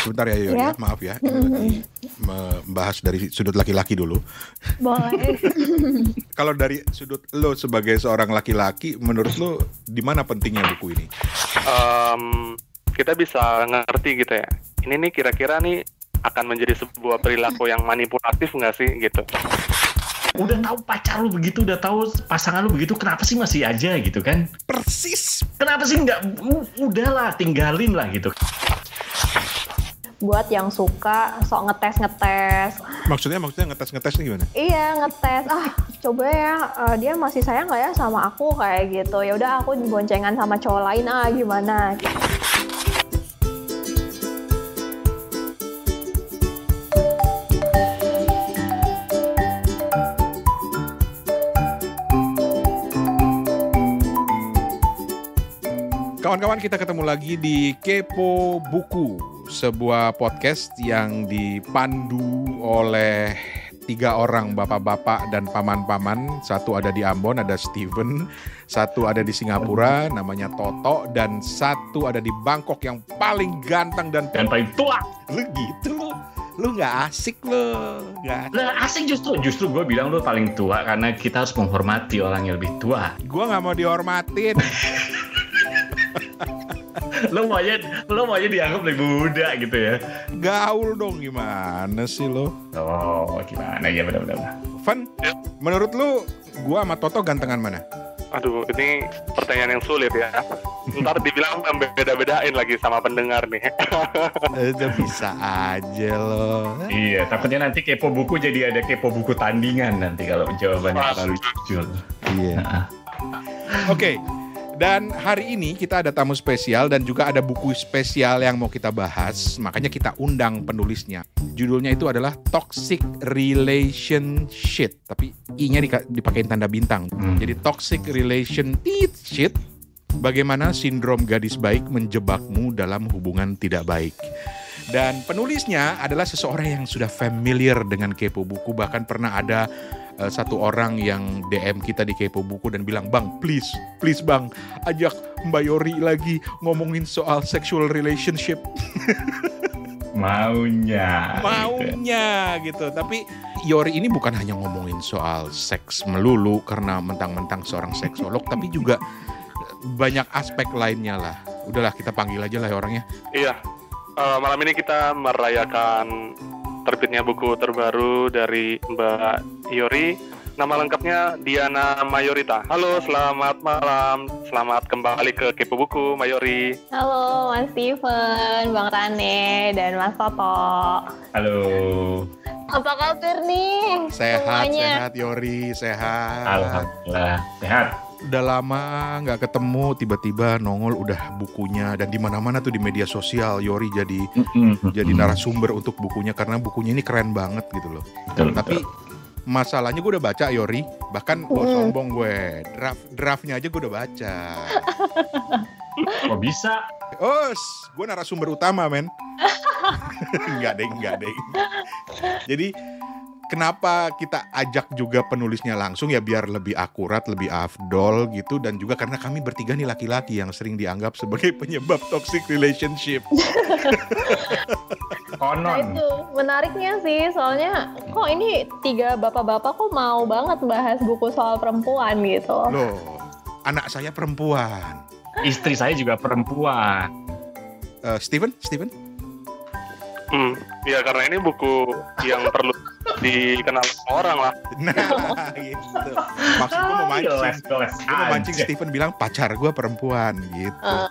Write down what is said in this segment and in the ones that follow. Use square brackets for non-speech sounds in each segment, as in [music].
sebentar ya Yoyo ya. ya maaf ya membahas dari sudut laki-laki dulu boleh [laughs] kalau dari sudut lo sebagai seorang laki-laki menurut lo di mana pentingnya buku ini um, kita bisa ngerti gitu ya ini nih kira-kira nih akan menjadi sebuah perilaku yang manipulatif nggak sih gitu udah tahu pacar lu begitu, udah tahu pasangan lu begitu, kenapa sih masih aja gitu kan? Persis. Kenapa sih nggak udahlah tinggalin lah gitu buat yang suka sok ngetes ngetes. Maksudnya maksudnya ngetes ngetes nih gimana? Iya ngetes. Ah coba ya uh, dia masih sayang nggak ya sama aku kayak gitu. Ya udah aku boncengan sama cowok lain ah gimana. Gitu. Kawan-kawan kita ketemu lagi di Kepo Buku, sebuah podcast yang dipandu oleh tiga orang bapak-bapak dan paman-paman. Satu ada di Ambon, ada Steven. Satu ada di Singapura, namanya Toto. Dan satu ada di Bangkok yang paling ganteng dan, dan paling tua. Lu gitu lu. Lu nggak asik lo, nggak? asik justru. Justru gue bilang lu paling tua karena kita harus menghormati orang yang lebih tua. Gue nggak mau dihormatin. [laughs] [laughs] lo maunya lo maunya dianggap lebih muda gitu ya gaul dong gimana sih lo oh gimana ya benar-benar Van ya. menurut lo gua sama Toto gantengan mana Aduh, ini pertanyaan yang sulit ya. Ntar dibilang beda-bedain lagi sama pendengar nih. Itu [laughs] eh, bisa aja lo Iya, takutnya nanti kepo buku jadi ada kepo buku tandingan nanti kalau jawabannya terlalu jujur. Iya. Oke, okay. Dan hari ini kita ada tamu spesial dan juga ada buku spesial yang mau kita bahas. Makanya kita undang penulisnya. Judulnya itu adalah Toxic Relationship. Tapi I-nya dipakai tanda bintang. Hmm. Jadi Toxic Relationship. Bagaimana sindrom gadis baik menjebakmu dalam hubungan tidak baik. Dan penulisnya adalah seseorang yang sudah familiar dengan kepo buku. Bahkan pernah ada Eh, satu orang yang DM kita di Kepo Buku dan bilang, "Bang, please, please Bang, ajak Mbak Yori lagi ngomongin soal sexual relationship." [laughs] maunya maunya gitu. tapi Yori ini bukan hanya ngomongin soal seks melulu karena mentang-mentang seorang seksolog tapi juga eh, banyak aspek lainnya lah udahlah kita panggil aja lah orangnya iya uh, malam ini kita merayakan terbitnya buku terbaru dari Mbak Yori. Nama lengkapnya Diana Mayorita. Halo, selamat malam. Selamat kembali ke Kepo Buku, Mayori. Halo, Mas Steven, Bang Rane, dan Mas Toto. Halo. Apa kabar nih? Sehat, semuanya? sehat Yori, sehat. Alhamdulillah, sehat udah lama nggak ketemu tiba-tiba nongol udah bukunya dan di mana-mana tuh di media sosial Yori jadi jadi narasumber untuk bukunya karena bukunya ini keren banget gitu loh. Betul, Tapi masalahnya gue udah baca Yori, bahkan mm. sombong gue. Draft draftnya aja gue udah baca. Kok bisa? Os, gue narasumber utama men. enggak [laughs] deh, enggak deh. jadi kenapa kita ajak juga penulisnya langsung ya biar lebih akurat, lebih afdol gitu dan juga karena kami bertiga nih laki-laki yang sering dianggap sebagai penyebab toxic relationship. [laughs] Konon. Nah itu menariknya sih, soalnya kok ini tiga bapak-bapak kok mau banget bahas buku soal perempuan gitu. Loh, anak saya perempuan. Istri saya juga perempuan. Uh, Steven, Steven? Hmm, ya karena ini buku yang perlu dikenal orang lah. Nah, [laughs] gitu. Maksud gue mancing. Goles, goles gue Stephen bilang pacar gue perempuan gitu. Ah.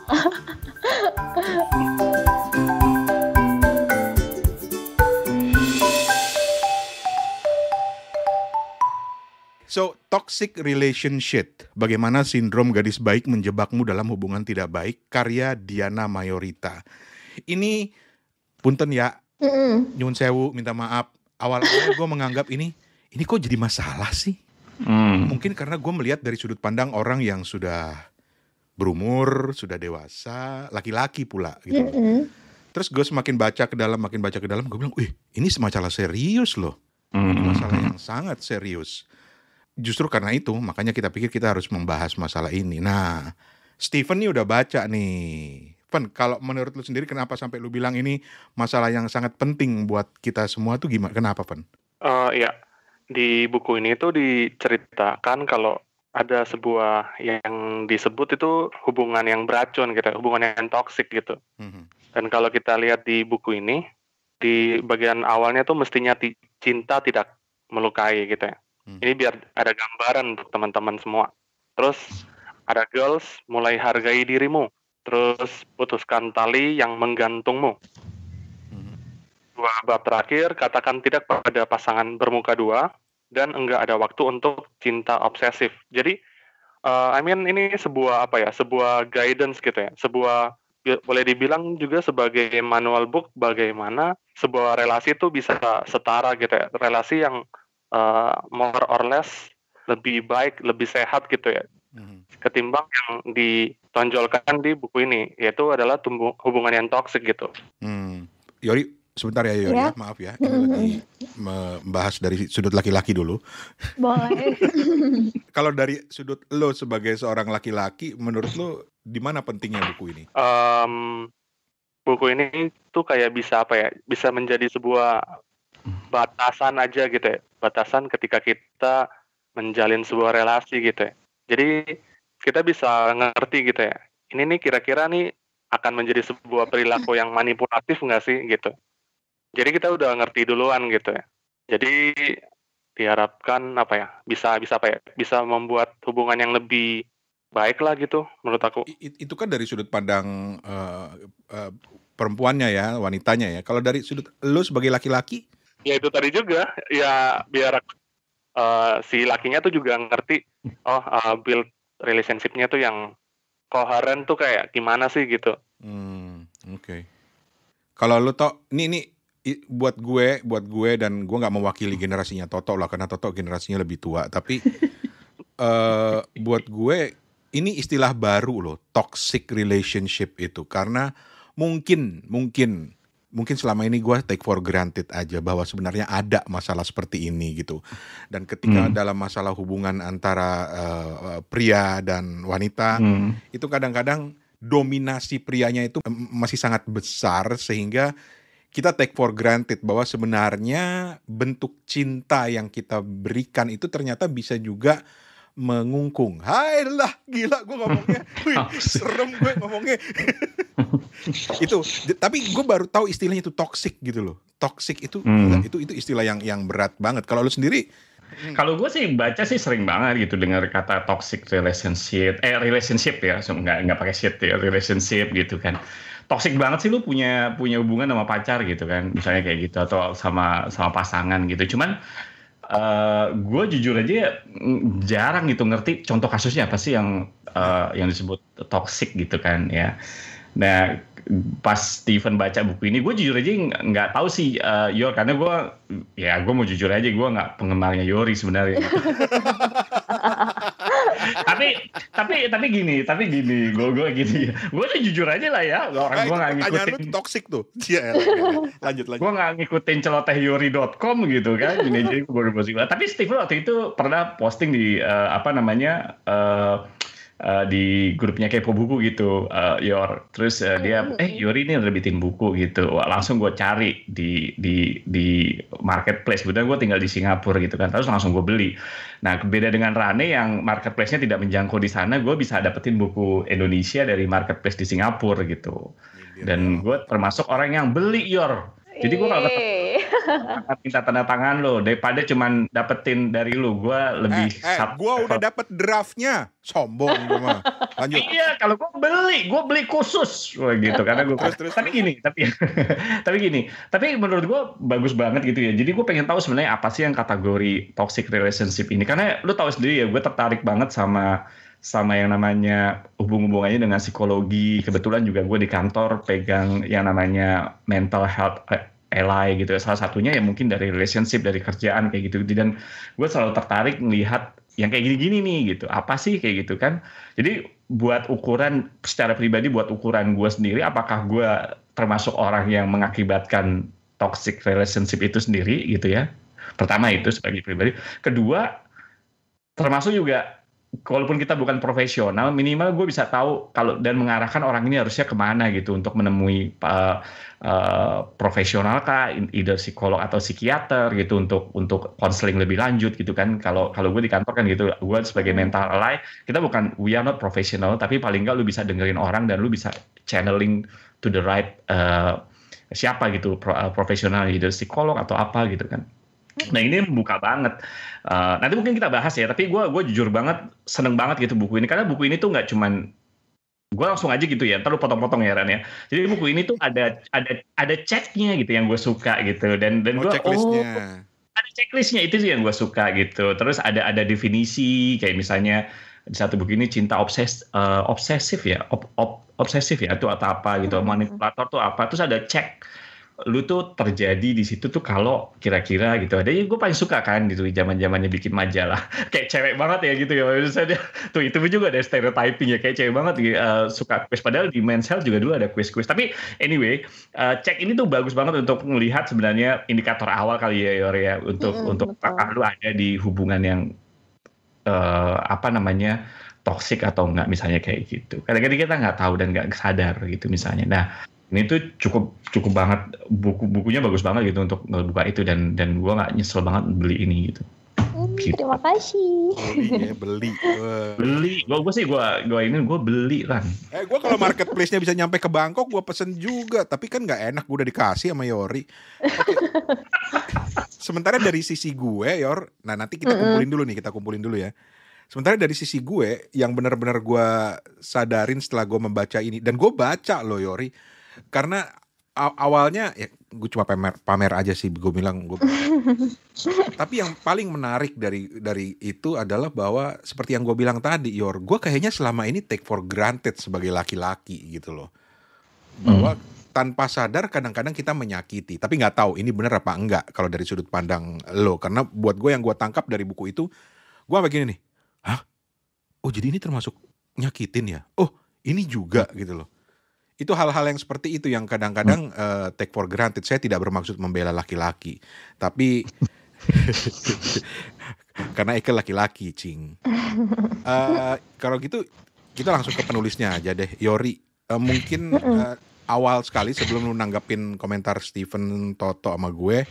So, toxic relationship. Bagaimana sindrom gadis baik menjebakmu dalam hubungan tidak baik? Karya Diana Mayorita. Ini punten ya. Mm -mm. Nyun sewu minta maaf awal-awal gue menganggap ini ini kok jadi masalah sih hmm. mungkin karena gue melihat dari sudut pandang orang yang sudah berumur sudah dewasa laki-laki pula gitu mm -hmm. terus gue semakin baca ke dalam makin baca ke dalam gue bilang wih ini masalah serius loh ini masalah yang sangat serius justru karena itu makanya kita pikir kita harus membahas masalah ini nah Stephen nih udah baca nih Van, kalau menurut lu sendiri kenapa sampai lu bilang ini masalah yang sangat penting buat kita semua tuh gimana? Kenapa, Van? Uh, ya, di buku ini itu diceritakan kalau ada sebuah yang disebut itu hubungan yang beracun gitu, hubungan yang toksik gitu. Mm-hmm. Dan kalau kita lihat di buku ini, di bagian awalnya tuh mestinya cinta tidak melukai gitu ya. mm Ini biar ada gambaran untuk teman-teman semua. Terus ada girls mulai hargai dirimu Terus putuskan tali yang menggantungmu. Mhm. Dua bab terakhir, katakan tidak pada pasangan bermuka dua dan enggak ada waktu untuk cinta obsesif. Jadi, uh, I mean ini sebuah apa ya, sebuah guidance gitu ya, sebuah boleh dibilang juga sebagai manual book bagaimana sebuah relasi itu bisa setara gitu ya, relasi yang uh, more or less lebih baik, lebih sehat gitu ya hmm. ketimbang yang ditonjolkan di buku ini yaitu adalah tumbuh, hubungan yang toksik gitu. Hmm. Yori sebentar ya Yori ya. ya. maaf ya mhm. ini lagi membahas dari sudut laki-laki dulu. Boleh. [laughs] Kalau dari sudut lo sebagai seorang laki-laki, menurut lo di mana pentingnya buku ini? Um, buku ini tuh kayak bisa apa ya? Bisa menjadi sebuah batasan aja gitu ya. Batasan ketika kita menjalin sebuah relasi gitu ya. Jadi kita bisa ngerti gitu ya. Ini nih kira-kira nih akan menjadi sebuah perilaku yang manipulatif nggak sih gitu. Jadi kita udah ngerti duluan gitu ya. Jadi diharapkan apa ya bisa bisa apa ya bisa membuat hubungan yang lebih baik lah gitu menurut aku. itu kan dari sudut pandang uh, uh, perempuannya ya wanitanya ya. Kalau dari sudut lu sebagai laki-laki? Ya itu tadi juga ya biar aku Eh, si lakinya tuh juga ngerti oh uh, build relationshipnya tuh yang koheren tuh kayak gimana sih gitu. Hmm, oke. Okay. Kalau lu tau, ini ini buat gue, buat gue dan gue nggak mewakili generasinya Toto lah karena Toto generasinya lebih tua. Tapi uh, [laughs] buat gue ini istilah baru loh, toxic relationship itu karena mungkin mungkin mungkin selama ini gue take for granted aja bahwa sebenarnya ada masalah seperti ini gitu dan ketika hmm. dalam masalah hubungan antara uh, pria dan wanita hmm. itu kadang-kadang dominasi prianya itu masih sangat besar sehingga kita take for granted bahwa sebenarnya bentuk cinta yang kita berikan itu ternyata bisa juga mengungkung. Hai lah, gila gue ngomongnya. [laughs] Wih, serem gue ngomongnya. [laughs] itu tapi gue baru tahu istilahnya itu toxic gitu loh. Toxic itu hmm. itu itu istilah yang yang berat banget. Kalau lo sendiri kalau gue sih baca sih sering banget gitu dengar kata toxic relationship, eh relationship ya, so, nggak nggak pakai shit ya, relationship gitu kan. Toxic banget sih lu punya punya hubungan sama pacar gitu kan, misalnya kayak gitu atau sama sama pasangan gitu. Cuman Uh, eh, gue jujur aja ya, jarang gitu ngerti contoh kasusnya apa sih yang uh, yang disebut toxic gitu kan ya. Nah pas Steven baca buku ini, gue jujur aja nggak tahu sih uh, Yor karena gue ya gue mau jujur aja gue nggak penggemarnya Yori sebenarnya. Gitu. [laughs] tapi tapi tapi gini, tapi gini, gue gue gini. Gue tuh jujur aja lah ya, orang eh, gue nggak ngikutin. Lu toxic tuh. [laughs] Iya, iya, iya, lanjut lanjut. Gue nggak ngikutin dot com gitu kan. Gini jadi gue bermusik. Tapi Steve waktu itu pernah posting di uh, apa namanya? Uh, uh, di grupnya kepo buku gitu uh, Yor terus uh, dia oh, eh Yori ini udah bikin buku gitu Wah, langsung gue cari di di di marketplace udah gue tinggal di Singapura gitu kan terus langsung gue beli nah beda dengan Rane yang marketplace-nya tidak menjangkau di sana gue bisa dapetin buku Indonesia dari marketplace di Singapura gitu dan gue termasuk orang yang beli Yor jadi gue kalau ketemu, minta tanda tangan lo daripada cuman dapetin dari lu. Gue lebih eh, eh, Gue udah dapet draftnya. Sombong gue mah. Lanjut. iya, kalau gue beli, gue beli khusus Wah, gitu karena gue terus, terus. Tapi gini, tapi [laughs] tapi gini. Tapi menurut gue bagus banget gitu ya. Jadi gue pengen tahu sebenarnya apa sih yang kategori toxic relationship ini karena lu tahu sendiri ya gue tertarik banget sama sama yang namanya hubung-hubungannya dengan psikologi. Kebetulan juga gue di kantor pegang yang namanya mental health eh, ally gitu. Salah satunya ya mungkin dari relationship, dari kerjaan kayak gitu. Dan gue selalu tertarik melihat yang kayak gini-gini nih gitu. Apa sih kayak gitu kan? Jadi buat ukuran secara pribadi buat ukuran gue sendiri apakah gue termasuk orang yang mengakibatkan toxic relationship itu sendiri gitu ya. Pertama itu sebagai pribadi. Kedua termasuk juga walaupun kita bukan profesional, minimal gue bisa tahu kalau dan mengarahkan orang ini harusnya kemana gitu untuk menemui uh, uh, profesional kah, either psikolog atau psikiater gitu untuk untuk konseling lebih lanjut gitu kan. Kalau kalau gue di kantor kan gitu, gue sebagai hmm. mental ally, kita bukan we are not professional, tapi paling nggak lu bisa dengerin orang dan lu bisa channeling to the right uh, siapa gitu profesional, either psikolog atau apa gitu kan. Nah ini membuka banget. Uh, nanti mungkin kita bahas ya. Tapi gue gue jujur banget seneng banget gitu buku ini karena buku ini tuh nggak cuman gue langsung aja gitu ya, terlalu potong-potong ya Ran ya. Jadi buku ini tuh ada ada ada ceknya gitu yang gue suka gitu dan dan gue oh, oh ada checklistnya itu sih yang gue suka gitu. Terus ada ada definisi kayak misalnya di satu buku ini cinta obses uh, obsesif ya, ob, ob, obsesif ya itu atau apa gitu, hmm. manipulator tuh apa. Terus ada cek lu tuh terjadi di situ tuh kalau kira-kira gitu ada yang gue paling suka kan gitu zaman zamannya bikin majalah [laughs] kayak cewek banget ya gitu ya misalnya tuh itu juga ada stereotyping ya kayak cewek banget gitu, uh, suka quiz padahal di men's health juga dulu ada quiz-quiz tapi anyway uh, cek ini tuh bagus banget untuk melihat sebenarnya indikator awal kali ya Yor ya untuk mm untuk apakah lu ada di hubungan yang uh, apa namanya toksik atau enggak misalnya kayak gitu kadang-kadang kita nggak tahu dan nggak sadar gitu misalnya nah ini tuh cukup cukup banget buku-bukunya bagus banget gitu untuk buka itu dan dan gue nggak nyesel banget beli ini gitu. Hmm, gitu. Terima kasih. Oh iya, [laughs] beli, beli. Gua, gua sih gua, gua ini gue beli kan. Eh gue kalau marketplace-nya bisa nyampe ke Bangkok gue pesen juga, tapi kan nggak enak gue udah dikasih sama Yori. [laughs] Sementara dari sisi gue, Yor, nah nanti kita kumpulin dulu nih, kita kumpulin dulu ya. Sementara dari sisi gue, yang benar-benar gue sadarin setelah gue membaca ini, dan gue baca loh Yori, karena awalnya ya gue cuma pamer pamer aja sih gue bilang gue [laughs] tapi yang paling menarik dari dari itu adalah bahwa seperti yang gue bilang tadi yor gue kayaknya selama ini take for granted sebagai laki-laki gitu loh bahwa hmm tanpa sadar kadang-kadang kita menyakiti tapi nggak tahu ini benar apa enggak kalau dari sudut pandang lo karena buat gue yang gue tangkap dari buku itu gue begini nih hah oh jadi ini termasuk nyakitin ya oh ini juga gitu loh itu hal-hal yang seperti itu yang kadang-kadang hmm. uh, take for granted. Saya tidak bermaksud membela laki-laki, tapi [laughs] karena ikel laki-laki, cing. Uh, [laughs] kalau gitu kita langsung ke penulisnya aja deh, Yori. Uh, mungkin uh, awal sekali sebelum lu nanggapin komentar Steven Toto sama gue,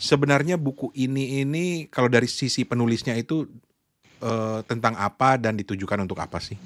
sebenarnya buku ini ini kalau dari sisi penulisnya itu uh, tentang apa dan ditujukan untuk apa sih?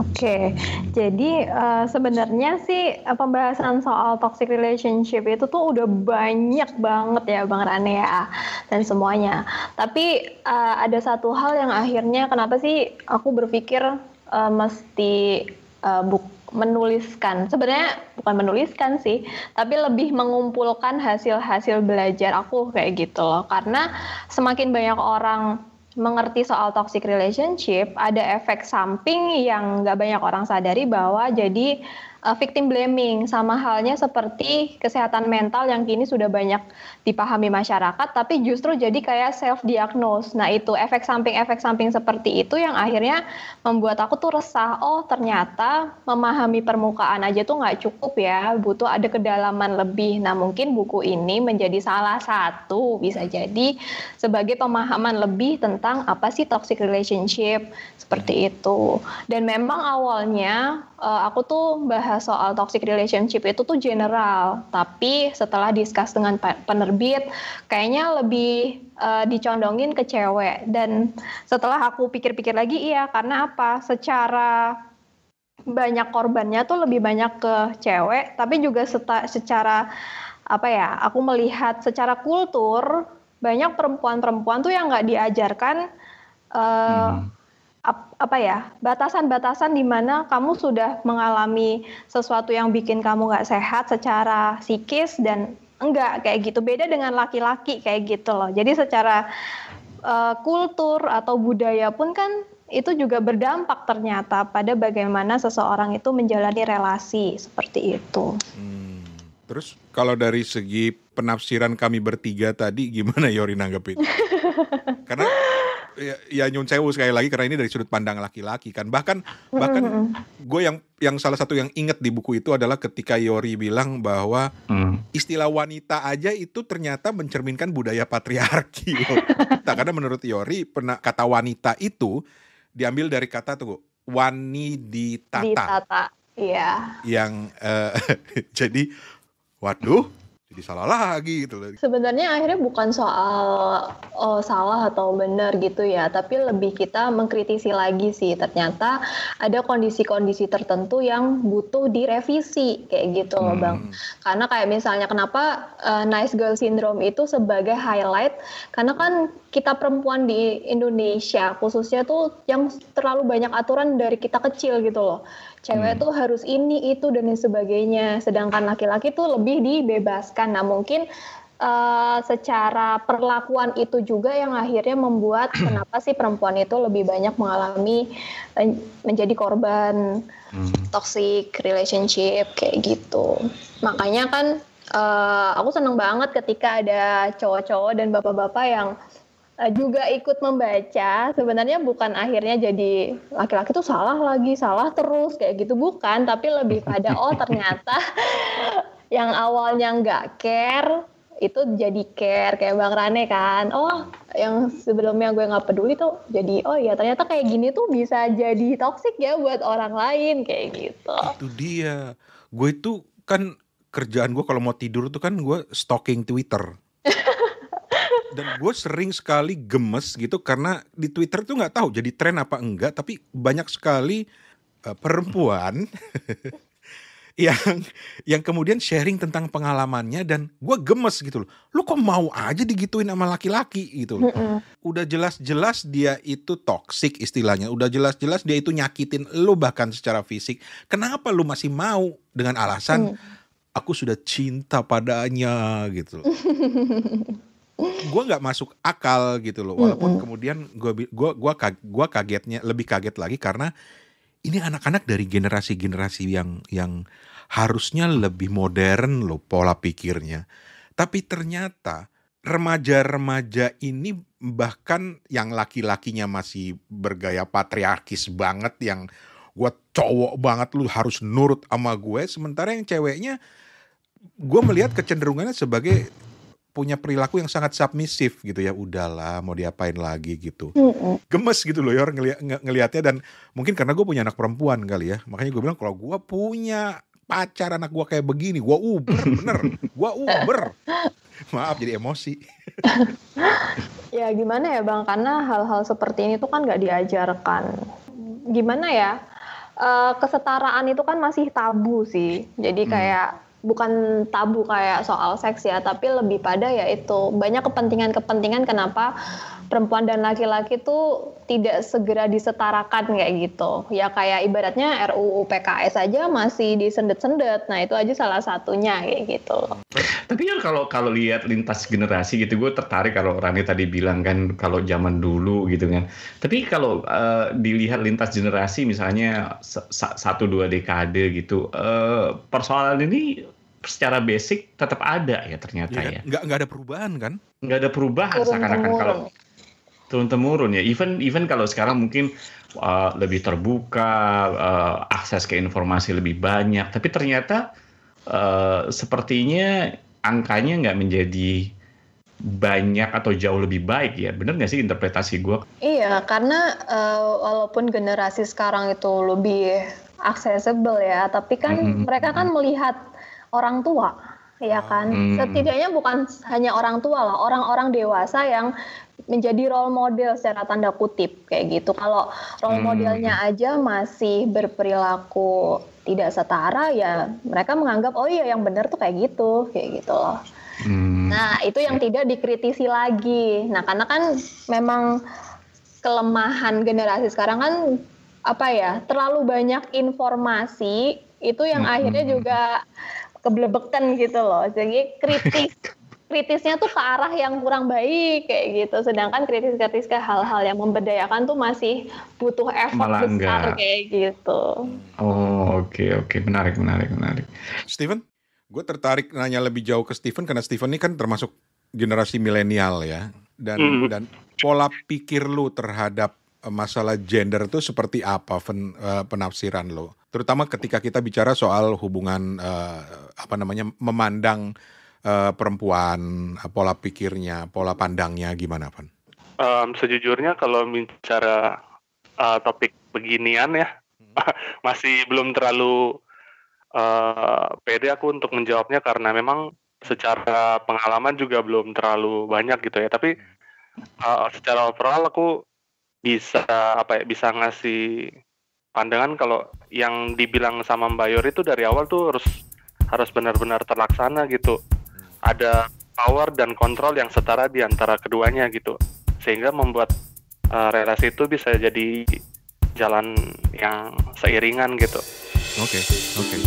Oke, jadi uh, sebenarnya sih eh, pembahasan soal toxic relationship itu tuh udah banyak banget ya Bang Rane ya dan semuanya. Tapi uh, ada satu hal yang akhirnya kenapa sih aku berpikir uh, mesti uh, buk menuliskan sebenarnya bukan menuliskan sih tapi lebih mengumpulkan hasil-hasil belajar aku kayak gitu loh karena semakin banyak orang mengerti soal toxic relationship, ada efek samping yang nggak banyak orang sadari bahwa jadi uh, victim blaming sama halnya seperti kesehatan mental yang kini sudah banyak dipahami masyarakat tapi justru jadi kayak self diagnose. Nah, itu efek samping-efek samping seperti itu yang akhirnya membuat aku tuh resah, oh ternyata memahami permukaan aja tuh nggak cukup ya, butuh ada kedalaman lebih. Nah, mungkin buku ini menjadi salah satu bisa jadi sebagai pemahaman lebih tentang apa sih toxic relationship seperti hmm. itu. Dan memang awalnya uh, aku tuh bahas soal toxic relationship itu tuh general, tapi setelah diskus dengan penerbit, kayaknya lebih uh, dicondongin ke cewek. Dan setelah aku pikir-pikir lagi, iya karena apa? Secara banyak korbannya tuh lebih banyak ke cewek, tapi juga secara apa ya? Aku melihat secara kultur banyak perempuan-perempuan tuh yang nggak diajarkan. Uh, hmm apa ya batasan-batasan di mana kamu sudah mengalami sesuatu yang bikin kamu nggak sehat secara psikis dan enggak kayak gitu beda dengan laki-laki kayak gitu loh jadi secara uh, kultur atau budaya pun kan itu juga berdampak ternyata pada bagaimana seseorang itu menjalani relasi seperti itu. Hmm. Terus kalau dari segi penafsiran kami bertiga tadi gimana Yori nanggepin? [laughs] karena ya, ya nyun sewu sekali lagi karena ini dari sudut pandang laki-laki kan. Bahkan bahkan mm -hmm. gue yang yang salah satu yang inget di buku itu adalah ketika Yori bilang bahwa mm. istilah wanita aja itu ternyata mencerminkan budaya patriarki. nah, [laughs] karena menurut Yori pernah kata wanita itu diambil dari kata tuh wanita. Ditata. Iya. Yang uh, [laughs] jadi waduh jadi salah lagi gitu loh. Sebenarnya akhirnya bukan soal oh, salah atau benar gitu ya, tapi lebih kita mengkritisi lagi sih. Ternyata ada kondisi-kondisi tertentu yang butuh direvisi kayak gitu loh, hmm. Bang. Karena kayak misalnya kenapa uh, nice girl syndrome itu sebagai highlight karena kan kita perempuan di Indonesia khususnya tuh yang terlalu banyak aturan dari kita kecil gitu loh cewek hmm. tuh harus ini itu dan lain sebagainya sedangkan laki-laki tuh lebih dibebaskan nah mungkin uh, secara perlakuan itu juga yang akhirnya membuat [clears throat] kenapa sih perempuan itu lebih banyak mengalami eh, menjadi korban hmm. toxic relationship kayak gitu. Makanya kan uh, aku seneng banget ketika ada cowok-cowok dan bapak-bapak yang Eh, juga ikut membaca sebenarnya bukan akhirnya jadi laki-laki tuh salah lagi salah terus kayak gitu bukan tapi lebih pada oh ternyata [laughs] yang awalnya nggak care itu jadi care kayak bang Rane kan oh yang sebelumnya gue nggak peduli tuh jadi oh ya ternyata kayak gini tuh bisa jadi toxic ya buat orang lain kayak gitu itu dia gue itu kan kerjaan gue kalau mau tidur tuh kan gue stalking Twitter dan gue sering sekali gemes gitu karena di Twitter tuh nggak tahu jadi tren apa enggak tapi banyak sekali uh, perempuan [laughs] yang yang kemudian sharing tentang pengalamannya dan gue gemes gitu loh. Lu kok mau aja digituin sama laki-laki gitu loh. Udah jelas-jelas dia itu toxic istilahnya. Udah jelas-jelas dia itu nyakitin lu bahkan secara fisik. Kenapa lu masih mau dengan alasan mm. aku sudah cinta padanya gitu loh. [laughs] gue nggak masuk akal gitu loh walaupun mm -hmm. kemudian gue gua gua gua kagetnya lebih kaget lagi karena ini anak-anak dari generasi-generasi yang yang harusnya lebih modern loh pola pikirnya tapi ternyata remaja-remaja ini bahkan yang laki-lakinya masih bergaya patriarkis banget yang gue cowok banget lu harus nurut sama gue sementara yang ceweknya gue melihat kecenderungannya sebagai punya perilaku yang sangat submisif gitu ya udahlah mau diapain lagi gitu gemes gitu loh Yor ngeli- ngelihatnya dan mungkin karena gue punya anak perempuan kali ya makanya gue bilang kalau gue punya pacar anak gue kayak begini gue uber [laughs] bener gue uber maaf jadi emosi [laughs] ya gimana ya bang karena hal-hal seperti ini tuh kan nggak diajarkan gimana ya eh, kesetaraan itu kan masih tabu sih. Jadi hmm. kayak hmm bukan tabu kayak soal seks ya, tapi lebih pada ya itu banyak kepentingan-kepentingan kenapa perempuan dan laki-laki tuh tidak segera disetarakan kayak gitu. Ya kayak ibaratnya RUU PKS aja masih disendet-sendet. Nah, itu aja salah satunya kayak gitu. Tapi kan kalau kalau lihat lintas generasi gitu gue tertarik kalau Rani tadi bilang kan kalau zaman dulu gitu kan. Tapi kalau uh, dilihat lintas generasi misalnya satu dua dekade gitu, uh, persoalan ini secara basic tetap ada ya ternyata iya, ya. Nggak, nggak ada perubahan kan? Gak ada perubahan seakan-akan kalau turun temurun ya. Even even kalau sekarang mungkin uh, lebih terbuka, uh, akses ke informasi lebih banyak, tapi ternyata uh, sepertinya angkanya nggak menjadi banyak atau jauh lebih baik ya bener nggak sih interpretasi gue? Iya karena uh, walaupun generasi sekarang itu lebih accessible ya tapi kan mm -hmm. mereka kan mm-hmm. melihat orang tua ya kan mm -hmm. setidaknya bukan hanya orang tua lah orang-orang dewasa yang menjadi role model secara tanda kutip kayak gitu. Kalau role hmm. modelnya aja masih berperilaku tidak setara ya mereka menganggap oh iya yang benar tuh kayak gitu kayak gitu loh. Hmm. Nah itu yang tidak dikritisi lagi. Nah karena kan memang kelemahan generasi sekarang kan apa ya terlalu banyak informasi itu yang hmm. akhirnya hmm, hmm. juga keblebekan gitu loh. Jadi kritis [laughs] kritisnya tuh ke arah yang kurang baik kayak gitu. Sedangkan kritis-kritis ke hal-hal yang memberdayakan tuh masih butuh effort besar kayak gitu. Oh oke okay, oke okay. menarik menarik menarik. Steven, gue tertarik nanya lebih jauh ke Steven karena Steven ini kan termasuk generasi milenial ya dan mm. dan pola pikir lu terhadap eh, masalah gender itu seperti apa pen, uh, penafsiran lo terutama ketika kita bicara soal hubungan uh, apa namanya memandang Eh, perempuan, eh, pola pikirnya, pola pandangnya gimana, Van? Um, sejujurnya kalau bicara uh, topik beginian ya, hmm. [laughs] masih belum terlalu uh, pede aku untuk menjawabnya karena memang secara pengalaman juga belum terlalu banyak gitu ya. Tapi uh, secara overall aku bisa apa ya bisa ngasih pandangan kalau yang dibilang sama Mbak Yori itu dari awal tuh harus harus benar-benar terlaksana gitu ada power dan kontrol yang setara di antara keduanya gitu sehingga membuat uh, relasi itu bisa jadi jalan yang seiringan gitu. Oke, okay, oke. Okay.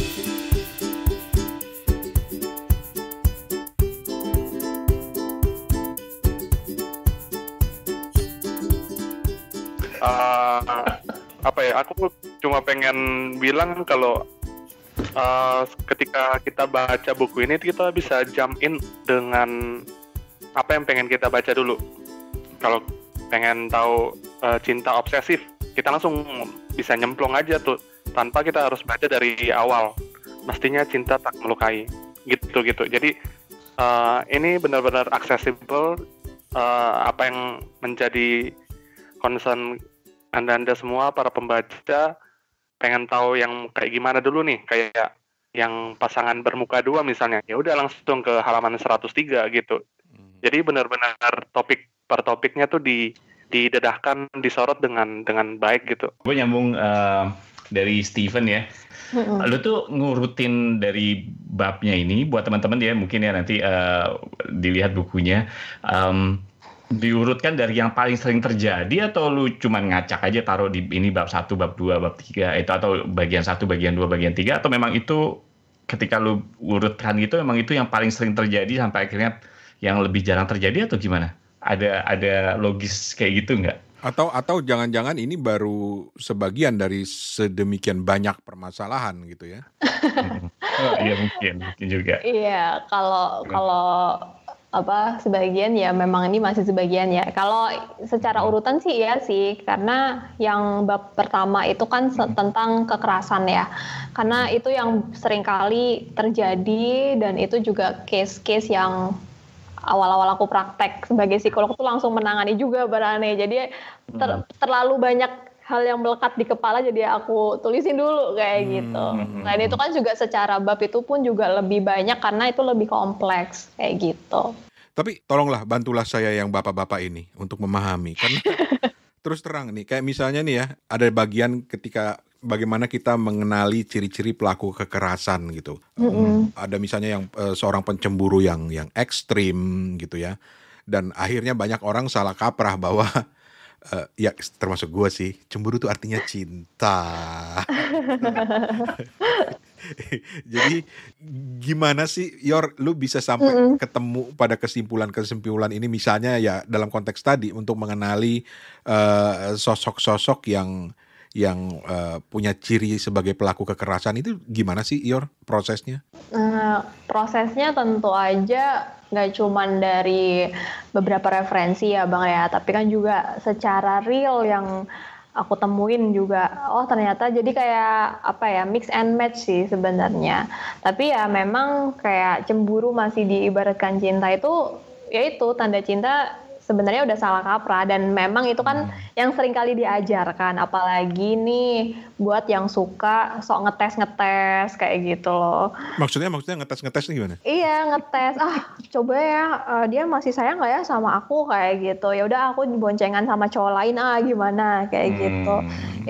Uh, eh, apa ya? Aku cuma pengen bilang kalau uh, ketika kita baca buku ini kita bisa jump in dengan apa yang pengen kita baca dulu. Kalau pengen tahu uh, cinta obsesif, kita langsung bisa nyemplung aja tuh tanpa kita harus baca dari awal. Mestinya cinta tak melukai, gitu-gitu. Jadi uh, ini benar-benar accessible uh, apa yang menjadi concern anda-anda semua para pembaca pengen tahu yang kayak gimana dulu nih kayak yang pasangan bermuka dua misalnya ya udah langsung ke halaman 103 gitu hmm. jadi benar-benar topik per topiknya tuh di didedahkan disorot dengan dengan baik gitu gue nyambung uh, dari Steven ya Mm-hmm. Lu tuh ngurutin dari babnya ini buat teman-teman ya mungkin ya nanti uh, dilihat bukunya. Um, diurutkan dari yang paling sering terjadi atau lu cuma ngacak aja taruh di ini bab 1, bab 2, bab 3 itu atau bagian 1, bagian 2, bagian 3 atau memang itu ketika lu urutkan gitu memang itu yang paling sering terjadi sampai akhirnya yang lebih jarang terjadi atau gimana? Ada ada logis kayak gitu nggak? Atau atau jangan-jangan ini baru sebagian dari sedemikian banyak permasalahan gitu ya? [laughs] oh, iya mungkin, mungkin juga. Iya kalau kalau apa sebagian ya memang ini masih sebagian ya. Kalau secara hmm. urutan sih ya sih karena yang bab pertama itu kan hmm. tentang kekerasan ya. Karena hmm. itu yang seringkali terjadi dan itu juga case-case yang awal-awal aku praktek sebagai psikolog tuh langsung menangani juga berani. Jadi ter terlalu banyak hal yang melekat di kepala jadi aku tulisin dulu kayak hmm. gitu. Nah itu hmm. kan juga secara bab itu pun juga lebih banyak karena itu lebih kompleks kayak gitu. Tapi tolonglah bantulah saya yang bapak-bapak ini untuk memahami karena [laughs] terus terang nih kayak misalnya nih ya ada bagian ketika bagaimana kita mengenali ciri-ciri pelaku kekerasan gitu. Mm -hmm. Ada misalnya yang eh, seorang pencemburu yang yang ekstrim gitu ya. Dan akhirnya banyak orang salah kaprah bahwa uh, ya termasuk gue sih cemburu tuh artinya cinta [laughs] jadi gimana sih Yor lu bisa sampai mm -hmm. ketemu pada kesimpulan-kesimpulan ini misalnya ya dalam konteks tadi untuk mengenali eh, sosok-sosok uh, sosok -sosok yang yang uh, punya ciri sebagai pelaku kekerasan itu gimana sih Ior prosesnya? Uh, prosesnya tentu aja nggak cuma dari beberapa referensi ya Bang ya, tapi kan juga secara real yang aku temuin juga oh ternyata jadi kayak apa ya mix and match sih sebenarnya tapi ya memang kayak cemburu masih diibaratkan cinta itu yaitu tanda cinta sebenarnya udah salah kaprah dan memang itu kan hmm. yang sering kali diajarkan apalagi nih buat yang suka sok ngetes ngetes kayak gitu loh maksudnya maksudnya ngetes ngetes nih gimana iya ngetes ah coba ya uh, dia masih sayang nggak ya sama aku kayak gitu ya udah aku boncengan sama cowok lain ah gimana kayak hmm. gitu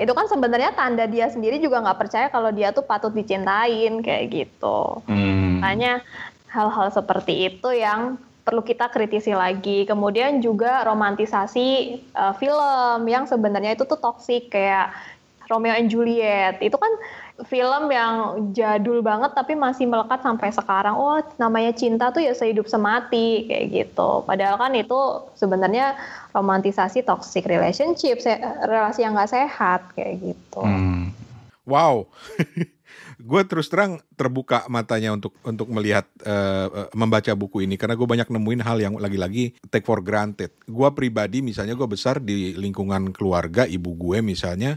itu kan sebenarnya tanda dia sendiri juga nggak percaya kalau dia tuh patut dicintain kayak gitu hmm. makanya hal-hal seperti itu yang perlu kita kritisi lagi. Kemudian juga romantisasi uh, film yang sebenarnya itu tuh toksik kayak Romeo and Juliet. Itu kan film yang jadul banget tapi masih melekat sampai sekarang. Oh, namanya cinta tuh ya sehidup semati kayak gitu. Padahal kan itu sebenarnya romantisasi toxic relationship, eh, relasi yang gak sehat kayak gitu. Hmm. Wow. [laughs] gue terus terang terbuka matanya untuk untuk melihat uh, membaca buku ini karena gue banyak nemuin hal yang lagi-lagi take for granted. Gue pribadi misalnya gue besar di lingkungan keluarga ibu gue misalnya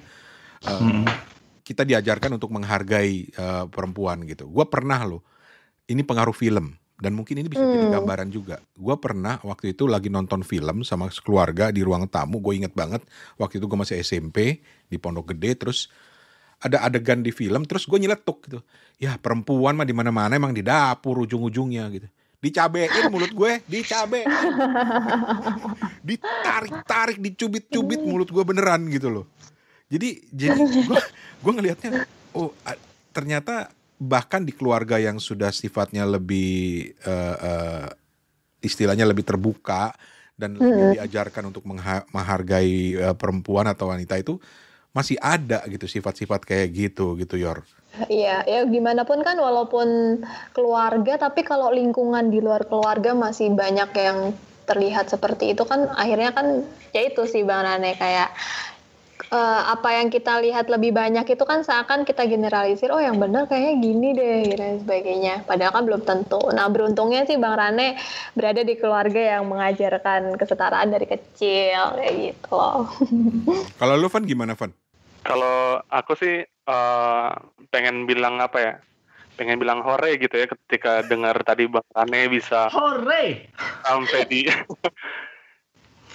uh, hmm. kita diajarkan untuk menghargai uh, perempuan gitu. Gue pernah loh ini pengaruh film dan mungkin ini bisa hmm. jadi gambaran juga. Gue pernah waktu itu lagi nonton film sama keluarga di ruang tamu. Gue inget banget waktu itu gue masih SMP di Pondok Gede. Terus ada adegan di film terus gue nyeletuk gitu ya perempuan mah di mana mana emang di dapur ujung ujungnya gitu dicabein mulut gue dicabe ditarik tarik dicubit cubit iya. mulut gue beneran gitu loh jadi jadi gue iya. gue ngelihatnya oh ternyata bahkan di keluarga yang sudah sifatnya lebih uh, uh, istilahnya lebih terbuka dan lebih diajarkan untuk menghargai uh, perempuan atau wanita itu masih ada gitu sifat-sifat kayak gitu gitu Yor. Iya, ya gimana pun kan walaupun keluarga tapi kalau lingkungan di luar keluarga masih banyak yang terlihat seperti itu kan akhirnya kan ya itu sih Bang Rane kayak uh, apa yang kita lihat lebih banyak itu kan seakan kita generalisir oh yang benar kayaknya gini deh gitu dan sebagainya padahal kan belum tentu nah beruntungnya sih bang Rane berada di keluarga yang mengajarkan kesetaraan dari kecil kayak gitu loh kalau lu Van gimana Van? Kalau aku sih uh, pengen bilang apa ya? Pengen bilang hore gitu ya ketika dengar tadi Bang Rane bisa hore sampai di [laughs]